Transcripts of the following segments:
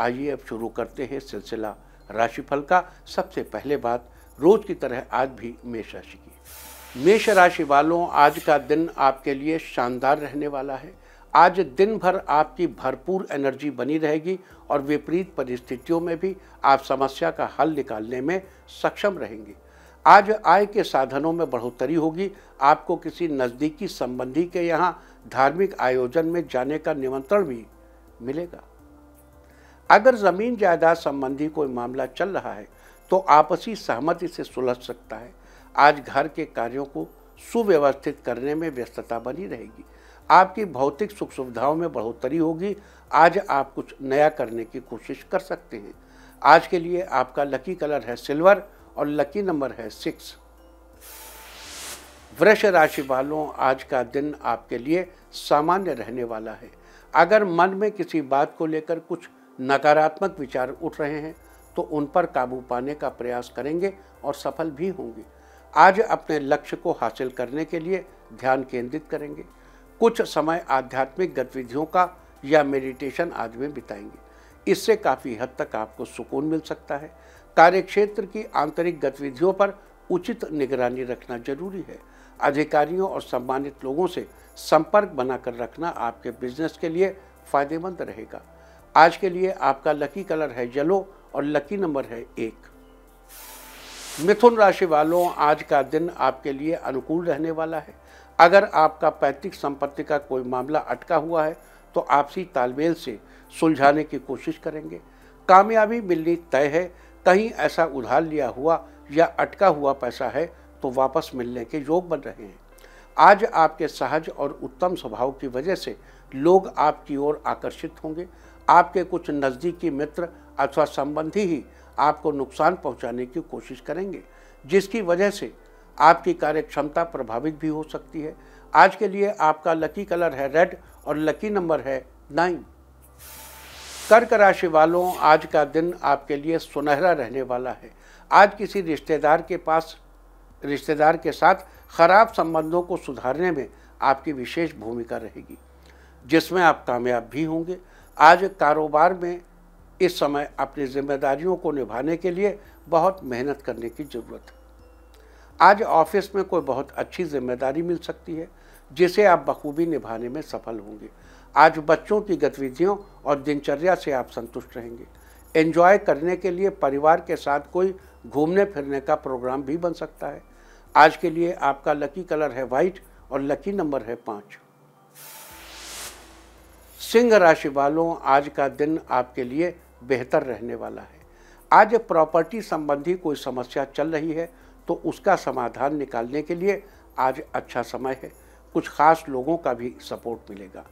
आइए अब शुरू करते हैं सिलसिला राशिफल का सबसे पहले बात रोज की तरह आज भी मेष राशि की मेष राशि वालों आज का दिन आपके लिए शानदार रहने वाला है आज दिन भर आपकी भरपूर एनर्जी बनी रहेगी और विपरीत परिस्थितियों में भी आप समस्या का हल निकालने में सक्षम रहेंगे आज आय के साधनों में बढ़ोतरी होगी आपको किसी नज़दीकी संबंधी के यहाँ धार्मिक आयोजन में जाने का निमंत्रण भी मिलेगा अगर ज़मीन जायदाद संबंधी कोई मामला चल रहा है तो आपसी सहमति से सुलझ सकता है आज घर के कार्यों को सुव्यवस्थित करने में व्यस्तता बनी रहेगी आपकी भौतिक सुख सुविधाओं में बढ़ोतरी होगी आज आप कुछ नया करने की कोशिश कर सकते हैं आज के लिए आपका लकी कलर है सिल्वर और लकी नंबर है सिक्स वृक्ष राशि वालों आज का दिन आपके लिए सामान्य रहने वाला है अगर मन में किसी बात को लेकर कुछ नकारात्मक विचार उठ रहे हैं तो उन पर काबू पाने का प्रयास करेंगे और सफल भी होंगे आज अपने लक्ष्य को हासिल करने के लिए ध्यान केंद्रित करेंगे कुछ समय आध्यात्मिक गतिविधियों का या मेडिटेशन आदि में बिताएंगे इससे काफ़ी हद तक आपको सुकून मिल सकता है कार्यक्षेत्र की आंतरिक गतिविधियों पर उचित निगरानी रखना जरूरी है अधिकारियों और सम्मानित लोगों से संपर्क बनाकर रखना आपके बिजनेस के लिए फायदेमंद रहेगा आज के लिए आपका लकी कलर है येलो और लकी नंबर है एक मिथुन राशि वालों आज का दिन आपके लिए अनुकूल रहने वाला है अगर आपका पैतृक संपत्ति का कोई मामला अटका हुआ है तो आपसी तालमेल से सुलझाने की कोशिश करेंगे कामयाबी मिलनी तय है कहीं ऐसा उधार लिया हुआ या अटका हुआ पैसा है तो वापस मिलने के योग बन रहे हैं आज आपके सहज और उत्तम स्वभाव की वजह से लोग आपकी ओर आकर्षित होंगे आपके कुछ नज़दीकी मित्र अथवा संबंधी ही आपको नुकसान पहुंचाने की कोशिश करेंगे जिसकी वजह से आपकी कार्यक्षमता प्रभावित भी हो सकती है आज के लिए आपका लकी कलर है रेड और लकी नंबर है नाइन कर्क राशि वालों आज का दिन आपके लिए सुनहरा रहने वाला है आज किसी रिश्तेदार के पास रिश्तेदार के साथ खराब संबंधों को सुधारने में आपकी विशेष भूमिका रहेगी जिसमें आप कामयाब भी होंगे आज कारोबार में इस समय अपनी जिम्मेदारियों को निभाने के लिए बहुत मेहनत करने की ज़रूरत है आज ऑफिस में कोई बहुत अच्छी जिम्मेदारी मिल सकती है जिसे आप बखूबी निभाने में सफल होंगे आज बच्चों की गतिविधियों और दिनचर्या से आप संतुष्ट रहेंगे एंजॉय करने के लिए परिवार के साथ कोई घूमने फिरने का प्रोग्राम भी बन सकता है आज के लिए आपका लकी कलर है वाइट और लकी नंबर है पाँच सिंह राशि वालों आज का दिन आपके लिए बेहतर रहने वाला है आज प्रॉपर्टी संबंधी कोई समस्या चल रही है तो उसका समाधान निकालने के लिए आज अच्छा समय है कुछ खास लोगों का भी सपोर्ट मिलेगा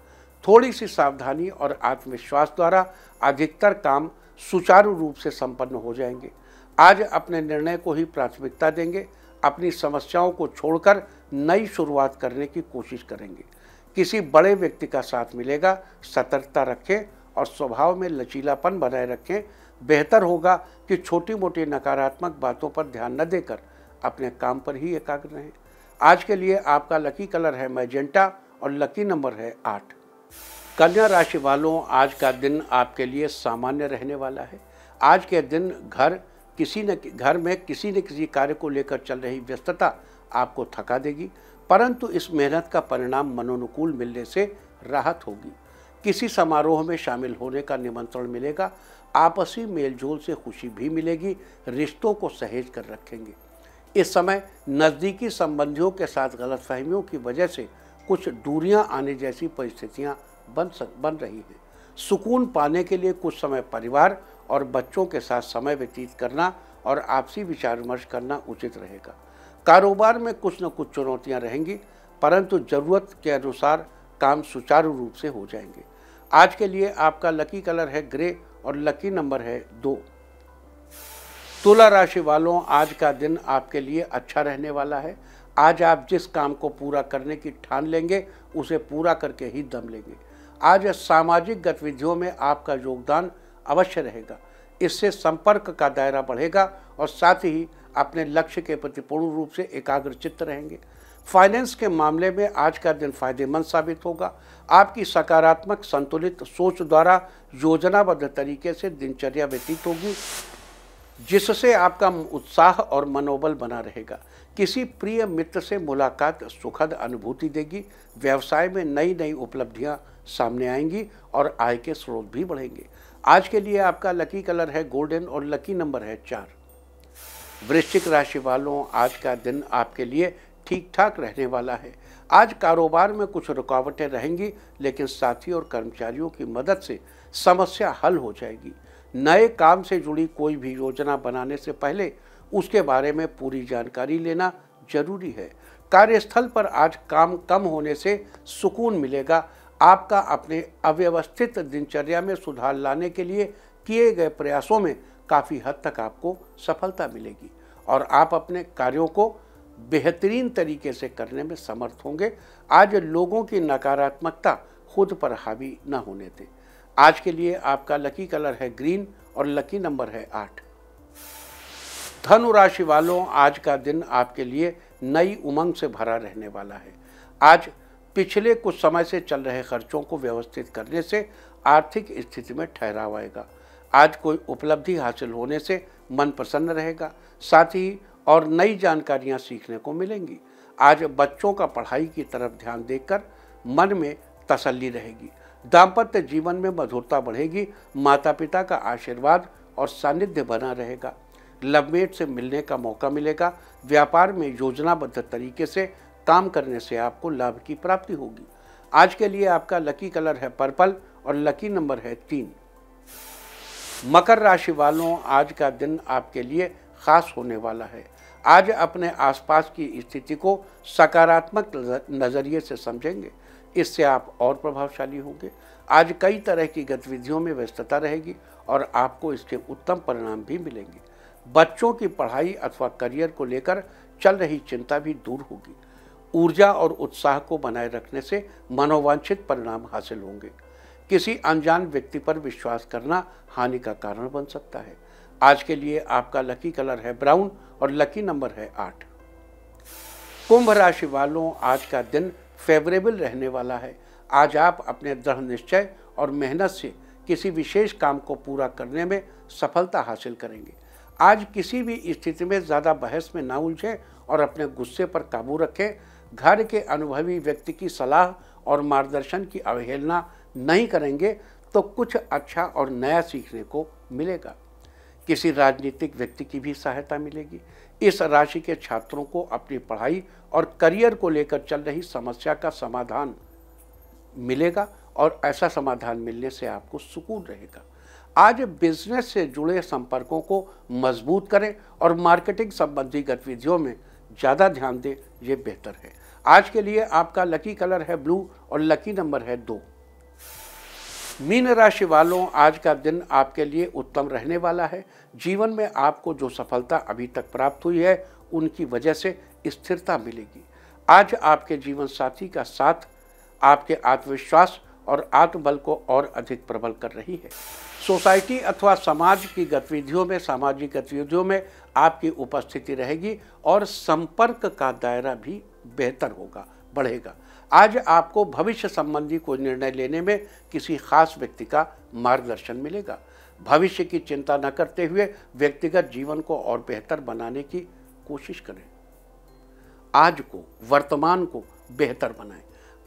थोड़ी सी सावधानी और आत्मविश्वास द्वारा अधिकतर काम सुचारू रूप से संपन्न हो जाएंगे आज अपने निर्णय को ही प्राथमिकता देंगे अपनी समस्याओं को छोड़कर नई शुरुआत करने की कोशिश करेंगे किसी बड़े व्यक्ति का साथ मिलेगा सतर्कता रखें और स्वभाव में लचीलापन बनाए रखें बेहतर होगा कि छोटी मोटी नकारात्मक बातों पर ध्यान न देकर अपने काम पर ही एकाग्र रहें आज के लिए आपका लकी कलर है मैजेंटा और लकी नंबर है आठ कन्या राशि वालों आज का दिन आपके लिए सामान्य रहने वाला है आज के दिन घर किसी न घर में किसी न किसी कार्य को लेकर चल रही व्यस्तता आपको थका देगी परंतु इस मेहनत का परिणाम मनोनुकूल मिलने से राहत होगी किसी समारोह में शामिल होने का निमंत्रण मिलेगा आपसी मेलजोल से खुशी भी मिलेगी रिश्तों को सहेज कर रखेंगे इस समय नज़दीकी संबंधियों के साथ गलतफहमियों की वजह से कुछ दूरियां आने जैसी परिस्थितियां बन सक बन रही हैं सुकून पाने के लिए कुछ समय परिवार और बच्चों के साथ समय व्यतीत करना और आपसी विचार विमर्श करना उचित रहेगा कारोबार में कुछ न कुछ चुनौतियां रहेंगी परंतु ज़रूरत के अनुसार काम सुचारू रूप से हो जाएंगे आज के लिए आपका लकी कलर है ग्रे और लकी नंबर है दो तुला राशि वालों आज का दिन आपके लिए अच्छा रहने वाला है आज आप जिस काम को पूरा करने की ठान लेंगे उसे पूरा करके ही दम लेंगे आज सामाजिक गतिविधियों में आपका योगदान अवश्य रहेगा इससे संपर्क का दायरा बढ़ेगा और साथ ही अपने लक्ष्य के प्रति पूर्ण रूप से एकाग्रचित्त रहेंगे फाइनेंस के मामले में आज का दिन फायदेमंद साबित होगा आपकी सकारात्मक संतुलित सोच द्वारा योजनाबद्ध तरीके से दिनचर्या व्यतीत होगी जिससे आपका उत्साह और मनोबल बना रहेगा किसी प्रिय मित्र से मुलाकात सुखद अनुभूति देगी व्यवसाय में नई नई उपलब्धियां सामने आएंगी और आय के स्रोत भी बढ़ेंगे आज के लिए आपका लकी कलर है गोल्डन और लकी नंबर है चार वृश्चिक राशि वालों आज का दिन आपके लिए ठीक ठाक रहने वाला है आज कारोबार में कुछ रुकावटें रहेंगी लेकिन साथी और कर्मचारियों की मदद से समस्या हल हो जाएगी नए काम से जुड़ी कोई भी योजना बनाने से पहले उसके बारे में पूरी जानकारी लेना जरूरी है कार्यस्थल पर आज काम कम होने से सुकून मिलेगा आपका अपने अव्यवस्थित दिनचर्या में सुधार लाने के लिए किए गए प्रयासों में काफ़ी हद तक आपको सफलता मिलेगी और आप अपने कार्यों को बेहतरीन तरीके से करने में समर्थ होंगे आज लोगों की नकारात्मकता खुद पर हावी न होने दें आज के लिए आपका लकी कलर है ग्रीन और लकी नंबर है आठ धनु राशि वालों आज का दिन आपके लिए नई उमंग से भरा रहने वाला है आज पिछले कुछ समय से चल रहे खर्चों को व्यवस्थित करने से आर्थिक स्थिति में ठहराव आएगा आज कोई उपलब्धि हासिल होने से मन प्रसन्न रहेगा साथ ही और नई जानकारियां सीखने को मिलेंगी आज बच्चों का पढ़ाई की तरफ ध्यान देकर मन में तसल्ली रहेगी दाम्पत्य जीवन में मधुरता बढ़ेगी माता पिता का आशीर्वाद और सानिध्य बना रहेगा लवमेट से मिलने का मौका मिलेगा व्यापार में योजनाबद्ध तरीके से काम करने से आपको लाभ की प्राप्ति होगी आज के लिए आपका लकी कलर है पर्पल और लकी नंबर है तीन मकर राशि वालों आज का दिन आपके लिए खास होने वाला है आज अपने आसपास की स्थिति को सकारात्मक नज़रिए से समझेंगे इससे आप और प्रभावशाली होंगे आज कई तरह की गतिविधियों में व्यस्तता रहेगी और आपको इसके उत्तम परिणाम भी मिलेंगे बच्चों की पढ़ाई अथवा करियर को लेकर चल रही चिंता भी दूर होगी ऊर्जा और उत्साह को बनाए रखने से मनोवांछित परिणाम हासिल होंगे किसी अनजान व्यक्ति पर विश्वास करना हानि का कारण बन सकता है आज के लिए आपका लकी कलर है ब्राउन और लकी नंबर है आठ कुंभ राशि वालों आज का दिन फेवरेबल रहने वाला है आज आप अपने दृढ़ निश्चय और मेहनत से किसी विशेष काम को पूरा करने में सफलता हासिल करेंगे आज किसी भी स्थिति में ज़्यादा बहस में ना उलझें और अपने गुस्से पर काबू रखें घर के अनुभवी व्यक्ति की सलाह और मार्गदर्शन की अवहेलना नहीं करेंगे तो कुछ अच्छा और नया सीखने को मिलेगा किसी राजनीतिक व्यक्ति की भी सहायता मिलेगी इस राशि के छात्रों को अपनी पढ़ाई और करियर को लेकर चल रही समस्या का समाधान मिलेगा और ऐसा समाधान मिलने से आपको सुकून रहेगा आज बिजनेस से जुड़े संपर्कों को मजबूत करें और मार्केटिंग संबंधी गतिविधियों में ज़्यादा ध्यान दें ये बेहतर है आज के लिए आपका लकी कलर है ब्लू और लकी नंबर है दो मीन राशि वालों आज का दिन आपके लिए उत्तम रहने वाला है जीवन में आपको जो सफलता अभी तक प्राप्त हुई है उनकी वजह से स्थिरता मिलेगी आज आपके जीवन साथी का साथ आपके आत्मविश्वास और आत्मबल को और अधिक प्रबल कर रही है सोसाइटी अथवा समाज की गतिविधियों में सामाजिक गतिविधियों में आपकी उपस्थिति रहेगी और संपर्क का दायरा भी बेहतर होगा बढ़ेगा आज आपको भविष्य संबंधी कोई निर्णय लेने में किसी खास व्यक्ति का मार्गदर्शन मिलेगा भविष्य की चिंता न करते हुए व्यक्तिगत जीवन को और बेहतर बनाने की कोशिश करें आज को वर्तमान को बेहतर बनाएं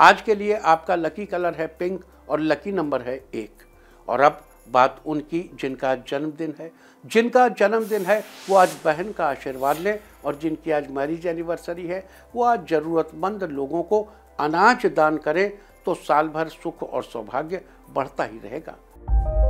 आज के लिए आपका लकी कलर है पिंक और लकी नंबर है एक और अब बात उनकी जिनका जन्मदिन है जिनका जन्मदिन है वो आज बहन का आशीर्वाद लें और जिनकी आज मैरिज एनिवर्सरी है वो आज ज़रूरतमंद लोगों को अनाज दान करें तो साल भर सुख और सौभाग्य बढ़ता ही रहेगा